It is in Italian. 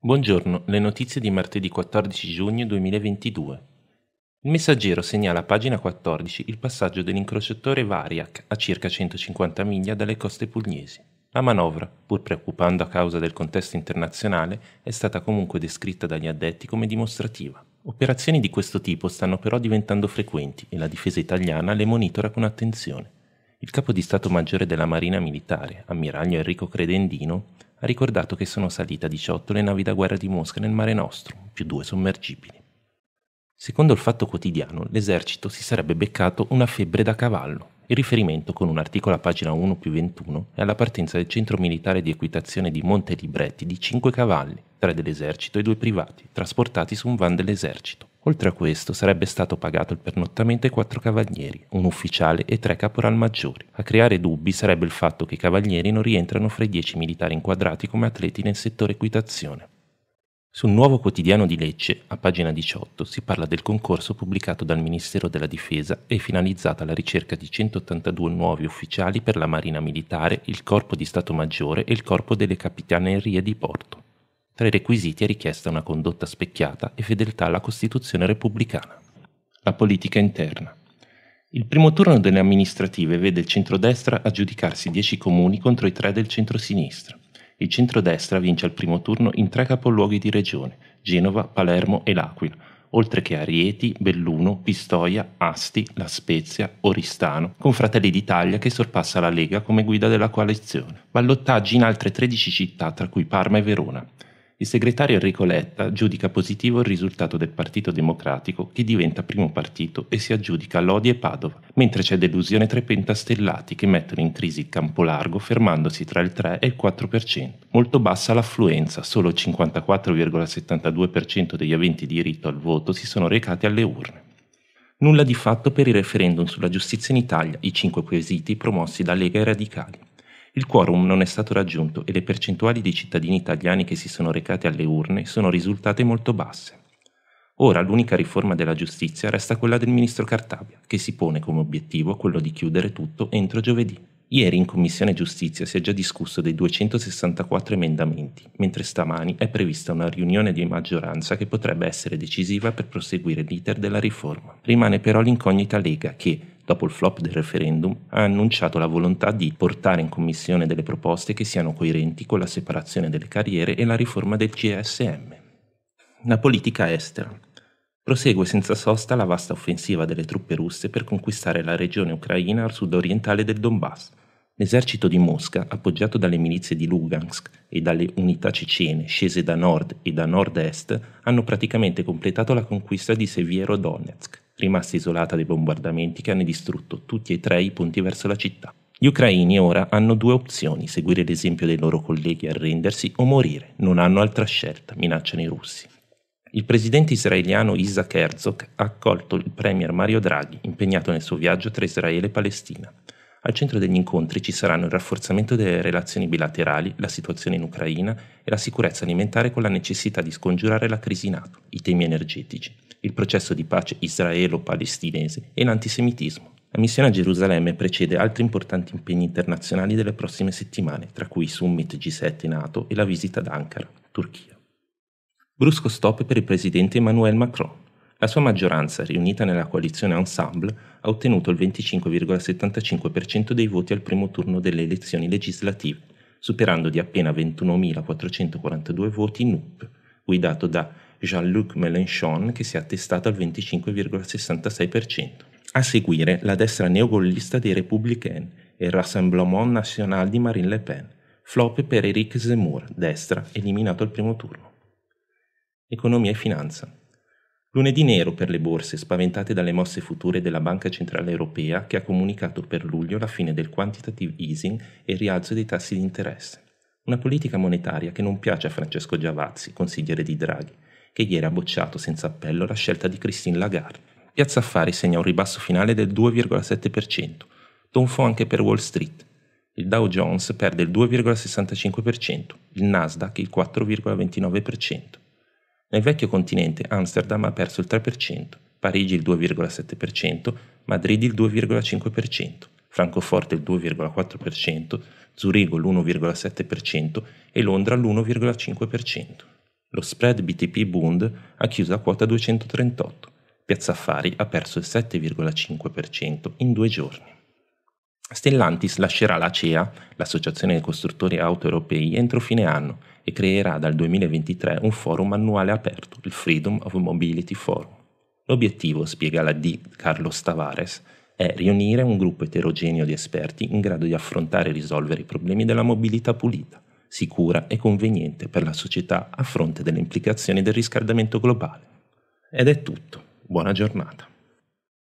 Buongiorno, le notizie di martedì 14 giugno 2022. Il messaggero segnala a pagina 14 il passaggio dell'incrociatore Variac a circa 150 miglia dalle coste pugliesi. La manovra, pur preoccupando a causa del contesto internazionale, è stata comunque descritta dagli addetti come dimostrativa. Operazioni di questo tipo stanno però diventando frequenti e la difesa italiana le monitora con attenzione. Il capo di Stato Maggiore della Marina Militare, ammiraglio Enrico Credendino, ha ricordato che sono salite a 18 le navi da guerra di Mosca nel Mare Nostrum, più due sommergibili. Secondo il fatto quotidiano, l'esercito si sarebbe beccato una febbre da cavallo. Il riferimento con un articolo a pagina 1 più 21 è alla partenza del centro militare di equitazione di Monte Libretti di 5 cavalli, 3 dell'esercito e 2 privati, trasportati su un van dell'esercito. Oltre a questo sarebbe stato pagato il pernottamento ai quattro cavalieri, un ufficiale e tre caporal maggiori. A creare dubbi sarebbe il fatto che i cavalieri non rientrano fra i dieci militari inquadrati come atleti nel settore equitazione. Sul nuovo quotidiano di Lecce, a pagina 18, si parla del concorso pubblicato dal Ministero della Difesa e finalizzato alla ricerca di 182 nuovi ufficiali per la Marina Militare, il Corpo di Stato Maggiore e il Corpo delle Capitanerie di Porto. Tra i requisiti è richiesta una condotta specchiata e fedeltà alla Costituzione repubblicana. La politica interna. Il primo turno delle amministrative vede il centrodestra aggiudicarsi 10 comuni contro i 3 del centrosinistra. Il centrodestra vince al primo turno in tre capoluoghi di regione, Genova, Palermo e L'Aquila, oltre che a Rieti, Belluno, Pistoia, Asti, La Spezia, Oristano, con Fratelli d'Italia che sorpassa la Lega come guida della coalizione. Ballottaggi in altre 13 città, tra cui Parma e Verona il segretario Enrico Letta giudica positivo il risultato del Partito Democratico che diventa primo partito e si aggiudica Lodi e Padova, mentre c'è delusione tra i pentastellati che mettono in crisi il campo largo fermandosi tra il 3 e il 4%. Molto bassa l'affluenza, solo il 54,72% degli aventi diritto al voto si sono recati alle urne. Nulla di fatto per il referendum sulla giustizia in Italia, i cinque quesiti promossi da Lega e Radicali. Il quorum non è stato raggiunto e le percentuali dei cittadini italiani che si sono recati alle urne sono risultate molto basse. Ora l'unica riforma della giustizia resta quella del ministro Cartabia, che si pone come obiettivo quello di chiudere tutto entro giovedì. Ieri in Commissione Giustizia si è già discusso dei 264 emendamenti, mentre stamani è prevista una riunione di maggioranza che potrebbe essere decisiva per proseguire l'iter della riforma. Rimane però l'incognita Lega che, dopo il flop del referendum, ha annunciato la volontà di portare in commissione delle proposte che siano coerenti con la separazione delle carriere e la riforma del CSM. La politica estera prosegue senza sosta la vasta offensiva delle truppe russe per conquistare la regione ucraina al sud-orientale del Donbass. L'esercito di Mosca, appoggiato dalle milizie di Lugansk e dalle unità cecene scese da nord e da nord-est, hanno praticamente completato la conquista di seviero rimasta isolata dai bombardamenti che hanno distrutto tutti e tre i ponti verso la città. Gli ucraini ora hanno due opzioni, seguire l'esempio dei loro colleghi e arrendersi o morire. Non hanno altra scelta, minacciano i russi. Il presidente israeliano Isaac Herzog ha accolto il premier Mario Draghi, impegnato nel suo viaggio tra Israele e Palestina. Al centro degli incontri ci saranno il rafforzamento delle relazioni bilaterali, la situazione in Ucraina e la sicurezza alimentare con la necessità di scongiurare la crisi NATO, i temi energetici, il processo di pace israelo-palestinese e l'antisemitismo. La missione a Gerusalemme precede altri importanti impegni internazionali delle prossime settimane, tra cui il summit G7 NATO e la visita ad Ankara, Turchia brusco stop per il presidente Emmanuel Macron. La sua maggioranza, riunita nella coalizione Ensemble, ha ottenuto il 25,75% dei voti al primo turno delle elezioni legislative, superando di appena 21.442 voti NUP, guidato da Jean-Luc Mélenchon che si è attestato al 25,66%. A seguire la destra neogollista dei Républicains e il Rassemblement National di Marine Le Pen, flop per Éric Zemmour, destra, eliminato al primo turno economia e finanza. Lunedì nero per le borse, spaventate dalle mosse future della Banca Centrale Europea che ha comunicato per luglio la fine del quantitative easing e il rialzo dei tassi di interesse. Una politica monetaria che non piace a Francesco Giavazzi, consigliere di Draghi, che ieri ha bocciato senza appello la scelta di Christine Lagarde. Piazza Affari segna un ribasso finale del 2,7%, tonfo anche per Wall Street. Il Dow Jones perde il 2,65%, il Nasdaq il 4,29%. Nel vecchio continente Amsterdam ha perso il 3%, Parigi il 2,7%, Madrid il 2,5%, Francoforte il 2,4%, Zurigo l'1,7% e Londra l'1,5%. Lo spread BTP Bund ha chiuso a quota 238. Piazza Affari ha perso il 7,5% in due giorni. Stellantis lascerà la CEA, l'Associazione dei Costruttori Auto Europei, entro fine anno e creerà dal 2023 un forum annuale aperto, il Freedom of Mobility Forum. L'obiettivo, spiega la D. Carlos Tavares, è riunire un gruppo eterogeneo di esperti in grado di affrontare e risolvere i problemi della mobilità pulita, sicura e conveniente per la società a fronte delle implicazioni del riscaldamento globale. Ed è tutto. Buona giornata.